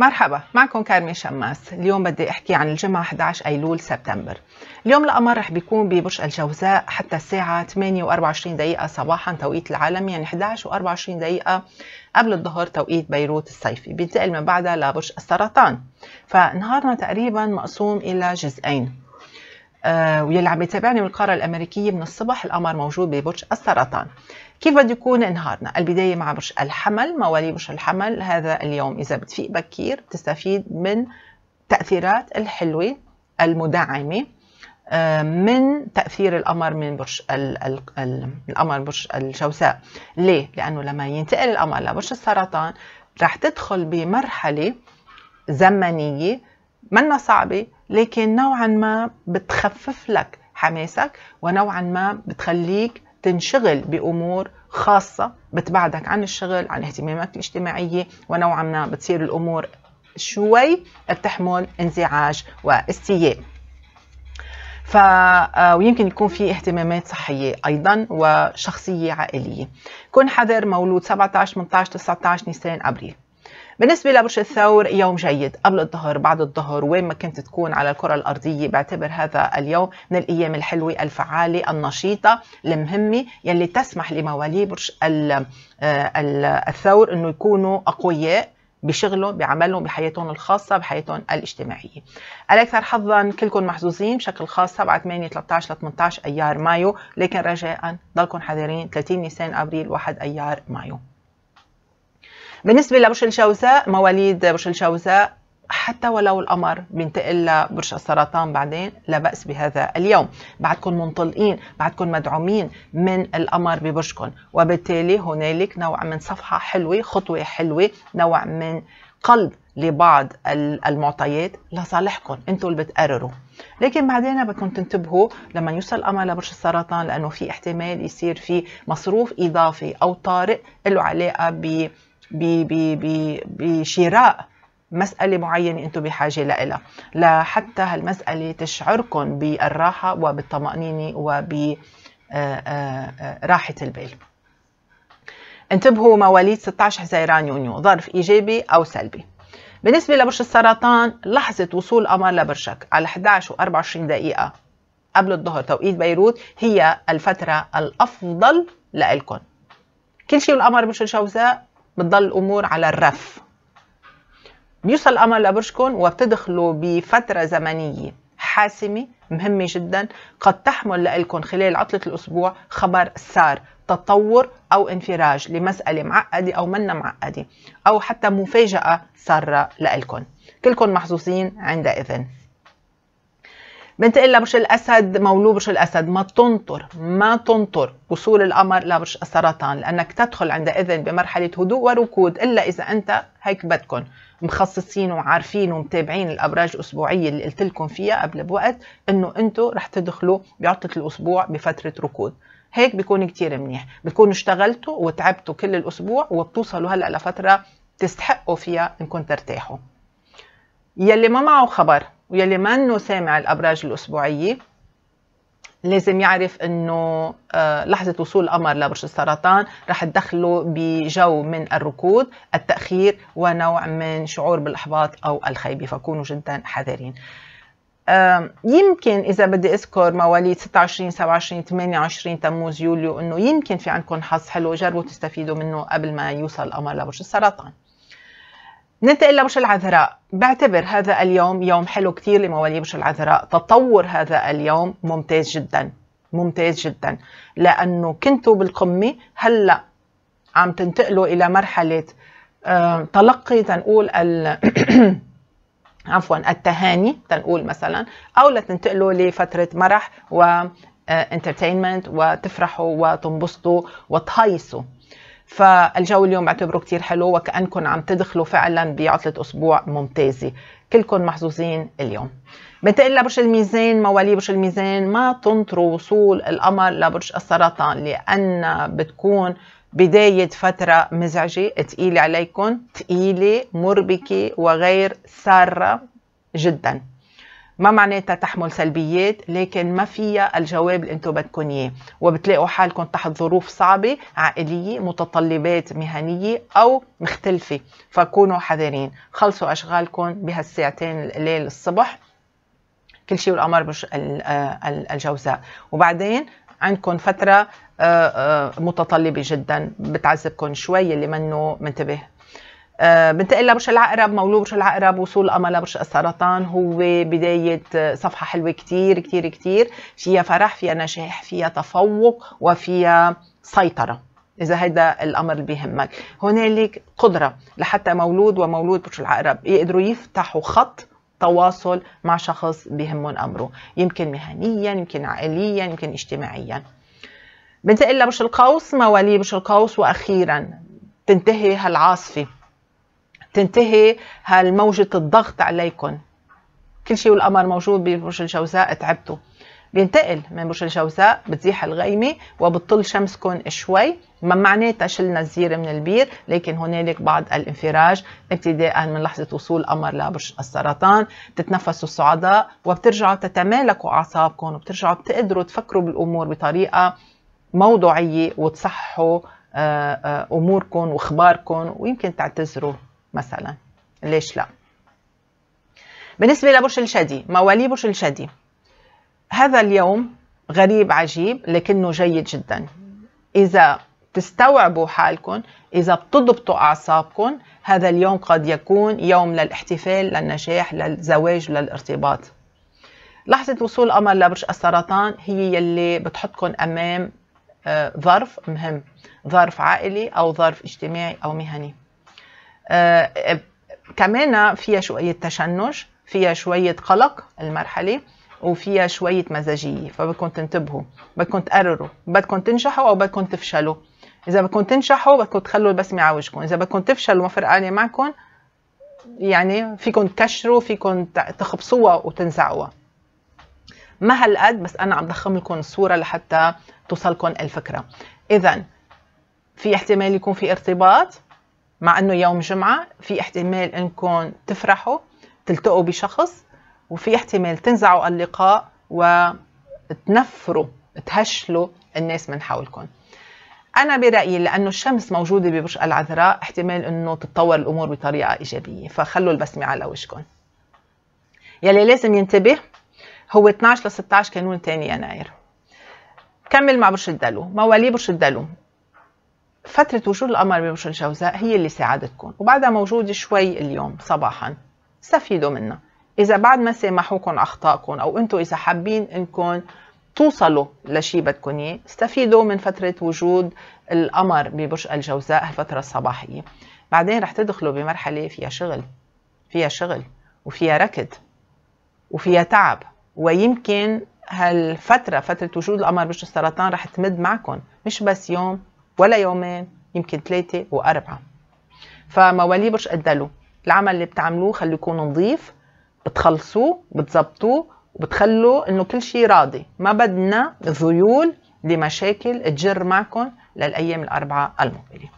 مرحبا معكم كارمي شماس اليوم بدي احكي عن الجمعة 11 ايلول سبتمبر اليوم القمر رح بيكون ببرج الجوزاء حتى الساعة 8 و24 دقيقة صباحا توقيت العالم يعني 11 و24 دقيقة قبل الظهر توقيت بيروت الصيفي بينتقل من بعدها لبرج السرطان فنهارنا تقريبا مقسوم الى جزئين آه، ويلي عم يتابعني من القاره الامريكيه من الصبح القمر موجود ببرج السرطان كيف بده يكون نهارنا البدايه مع برج الحمل مواليد برج الحمل هذا اليوم اذا بتفيق بكير بتستفيد من تاثيرات الحلوه المدعمه آه، من تاثير القمر من برج القمر برج الجوزاء ليه لانه لما ينتقل القمر لبرج السرطان رح تدخل بمرحله زمنيه منا صعبة لكن نوعا ما بتخفف لك حماسك ونوعا ما بتخليك تنشغل بأمور خاصة بتبعدك عن الشغل عن اهتماماتك الاجتماعية ونوعا ما بتصير الأمور شوي بتحمل انزعاج واستياء ف آه، ويمكن يكون في اهتمامات صحيه ايضا وشخصيه عائليه كن حذر مولود 17 18 19 نيسان ابريل بالنسبة لبرج الثور يوم جيد قبل الظهر بعد الظهر وين ما كنت تكون على الكرة الأرضية بعتبر هذا اليوم من الأيام الحلوة الفعالة النشيطة المهمة يلي تسمح لمواليد برج آه، الثور أنه يكونوا أقوياء بشغلهم بعملهم بحياتهم الخاصه بحياتهم الاجتماعيه الاكثر حظا كلكم محظوظين بشكل خاص 7 8 13 ل 18 ايار مايو لكن رجاء ضلكم حذرين 30 نيسان ابريل 1 ايار مايو بالنسبة لبرج الجوزاء مواليد برج الجوزاء حتى ولو القمر بينتقل لبرج السرطان بعدين لا بأس بهذا اليوم بعدكم منطلقين بعدكم مدعومين من القمر ببرجكم وبالتالي هنالك نوع من صفحة حلوة خطوة حلوة نوع من قلب لبعض المعطيات لصالحكم انتم اللي بتقرروا لكن بعدين بدكم تنتبهوا لما يوصل القمر لبرج السرطان لانه في احتمال يصير في مصروف اضافي او طارئ له علاقه ب بشراء مسألة معينة أنتم بحاجة لها لحتى هالمسألة تشعركم بالراحة وبالطمأنينة وبراحة آه، آه، آه، البال انتبهوا مواليد 16 حزيران يونيو ظرف إيجابي أو سلبي بالنسبة لبرج السرطان لحظة وصول قمر لبرجك على 11 و 24 دقيقة قبل الظهر توقيت بيروت هي الفترة الأفضل لإلكم كل شيء بالقمر برج الجوزاء بتضل الامور على الرف بيوصل الامر لبرجكم وبتدخلوا بفتره زمنيه حاسمه مهمه جدا قد تحمل لكم خلال عطله الاسبوع خبر سار تطور او انفراج لمساله معقده او منا معقده او حتى مفاجاه ساره لكم كلكم محظوظين عندئذ بنتقل لبرج الاسد مولود برج الاسد ما تنطر ما تنطر وصول القمر لبرج السرطان لانك تدخل عند اذن بمرحله هدوء وركود الا اذا انت هيك بدكم مخصصين وعارفين ومتابعين الابراج الاسبوعيه اللي قلت لكم فيها قبل بوقت انه انتم رح تدخلوا بعطله الاسبوع بفتره ركود هيك بيكون كتير منيح بتكونوا اشتغلتوا وتعبتوا كل الاسبوع وبتوصلوا هلا لفتره تستحقوا فيها انكم ترتاحوا يلي ما معه خبر ويلي منه سامع الابراج الاسبوعيه لازم يعرف انه آه، لحظه وصول القمر لبرج السرطان رح تدخله بجو من الركود التاخير ونوع من شعور بالاحباط او الخيبه فكونوا جدا حذرين يمكن اذا بدي اذكر مواليد 26 27 28 تموز يوليو انه يمكن في عندكم حظ حلو جربوا تستفيدوا منه قبل ما يوصل القمر لبرج السرطان ننتقل لبش العذراء بعتبر هذا اليوم يوم حلو كتير لمواليد بش العذراء تطور هذا اليوم ممتاز جدا ممتاز جدا لأنه كنتوا بالقمة هلأ عم تنتقلوا إلى مرحلة آه، تلقي تنقول ال عفوا التهاني تنقول مثلا او لتنتقلوا لفتره مرح و انترتينمنت آه، وتفرحوا وتنبسطوا وتهيصوا فالجو اليوم بعتبره كتير حلو وكأنكم عم تدخلوا فعلا بعطلة أسبوع ممتازة كلكم محظوظين اليوم بنتقل لبرج الميزان موالي برج الميزان ما تنطروا وصول القمر لبرج السرطان لأن بتكون بداية فترة مزعجة تقيلة عليكم تقيلة مربكة وغير سارة جدا ما معناتها تحمل سلبيات لكن ما فيها الجواب اللي انتم بدكم اياه وبتلاقوا حالكم تحت ظروف صعبه عائليه متطلبات مهنيه او مختلفه فكونوا حذرين خلصوا اشغالكم بهالساعتين الليل الصبح كل شيء والقمر بش آه، الجوزاء وبعدين عندكم فتره آه، آه، متطلبه جدا بتعذبكم شوي اللي منه منتبه آه، بنتقل لبرج العقرب مولود برج العقرب وصول أمل لبرج السرطان هو بداية صفحة حلوة كتير كتير كتير فيها فرح فيها نجاح فيها تفوق وفيها سيطرة إذا هيدا الأمر اللي بيهمك هنالك قدرة لحتى مولود ومولود برج العقرب يقدروا يفتحوا خط تواصل مع شخص بهمهم أمره يمكن مهنيا يمكن عائليا يمكن اجتماعيا بنتقل لبرج القوس مواليد برج القوس وأخيرا تنتهي هالعاصفه تنتهي هالموجة الضغط عليكم كل شيء والقمر موجود ببرج الجوزاء تعبتوا بينتقل من برج الجوزاء بتزيح الغيمة وبتطل شمسكم شوي ما معناتها شلنا الزير من البير لكن هنالك بعض الانفراج ابتداء من لحظة وصول القمر لبرج السرطان بتتنفسوا الصعداء وبترجعوا تتمالكوا أعصابكم وبترجعوا بتقدروا تفكروا بالأمور بطريقة موضوعية وتصححوا آه، آه، أموركم وأخباركم ويمكن تعتذروا مثلا ليش لا بالنسبة لبرج الشدي موالي برج الشدي هذا اليوم غريب عجيب لكنه جيد جدا إذا تستوعبوا حالكم إذا بتضبطوا أعصابكم هذا اليوم قد يكون يوم للاحتفال للنجاح للزواج للارتباط لحظة وصول الأمر لبرج السرطان هي اللي بتحطكم أمام آه، ظرف مهم ظرف عائلي أو ظرف اجتماعي أو مهني آه، كمان فيها شويه تشنج فيها شويه قلق المرحله وفيها شويه مزاجيه فبدكم تنتبهوا بدكم تقرروا بدكم تنجحوا او بدكم تفشلوا اذا بدكم تنجحوا بدكم تخلوا البسمه على وجهكم اذا بدكم تفشلوا ما فرقانه معكم يعني فيكم تكشروا فيكم تخبصوها وتنزعوها ما هالقد بس انا عم ضخم لكم الصوره لحتى توصلكم الفكره اذا في احتمال يكون في ارتباط مع انه يوم جمعه في احتمال انكم تفرحوا تلتقوا بشخص وفي احتمال تنزعوا اللقاء وتنفروا تهشلوا الناس من حولكم انا برايي لانه الشمس موجوده ببرج العذراء احتمال انه تتطور الامور بطريقه ايجابيه فخلوا البسمه على وجهكم يلي لازم ينتبه هو 12 ل 16 كانون 2 يناير كمل مع برج الدلو مواليد برج الدلو فترة وجود القمر بمشن الجوزاء هي اللي ساعدتكم وبعدها موجودة شوي اليوم صباحا استفيدوا منها إذا بعد ما سامحوكم أخطائكم أو أنتم إذا حابين أنكم توصلوا لشي بدكم إياه استفيدوا من فترة وجود القمر ببرج الجوزاء الفترة الصباحية بعدين رح تدخلوا بمرحلة فيها شغل فيها شغل وفيها ركض وفيها تعب ويمكن هالفترة فترة وجود القمر برج السرطان رح تمد معكم مش بس يوم ولا يومين يمكن ثلاثة وأربعة فموالي برج الدلو العمل اللي بتعملوه خليه يكون نظيف بتخلصوه بتظبطوه وبتخلوا انه كل شيء راضي ما بدنا ذيول لمشاكل تجر معكم للايام الاربعه المقبله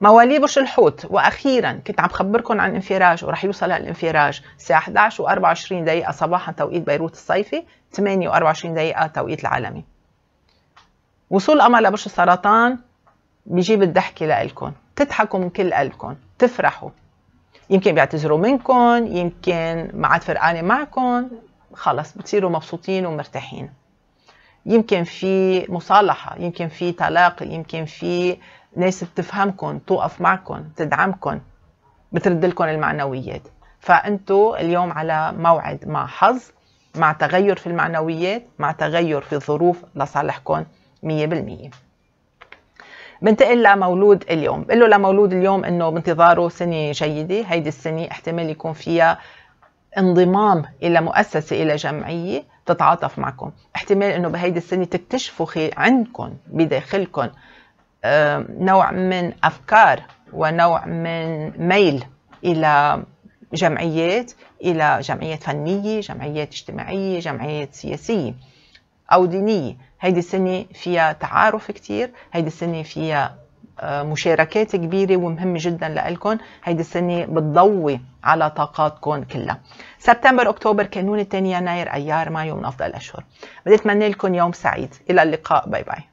موالي برج الحوت واخيرا كنت عم خبركم عن انفراج ورح يوصل الانفراج الساعه 11 و24 دقيقه صباحا توقيت بيروت الصيفي 8 و24 دقيقه توقيت العالمي وصول قمر لبرج السرطان بيجيب الضحكة لإلكم تضحكوا من كل قلبكم تفرحوا يمكن بيعتذروا منكم يمكن ما عاد فرقانة معكم خلص بتصيروا مبسوطين ومرتاحين يمكن في مصالحة يمكن في طلاق يمكن في ناس بتفهمكم توقف معكم تدعمكم بترد لكم المعنويات فأنتوا اليوم على موعد مع حظ مع تغير في المعنويات مع تغير في الظروف لصالحكم 100% بنتقل لمولود اليوم بقول له لمولود اليوم انه بانتظاره سنه جيده هيدي السنه احتمال يكون فيها انضمام الى مؤسسه الى جمعيه تتعاطف معكم احتمال انه بهيدي السنه تكتشفوا عندكم بداخلكم نوع من افكار ونوع من ميل الى جمعيات الى جمعيات فنيه جمعيات اجتماعيه جمعيات سياسيه او دينيه هيدي السنه فيها تعارف كتير هيدي السنه فيها آه، مشاركات كبيره ومهمه جدا لكم هيدي السنه بتضوي على طاقاتكم كلها سبتمبر اكتوبر كانون الثاني يناير ايار مايو من افضل الاشهر بدي اتمنى لكم يوم سعيد الى اللقاء باي باي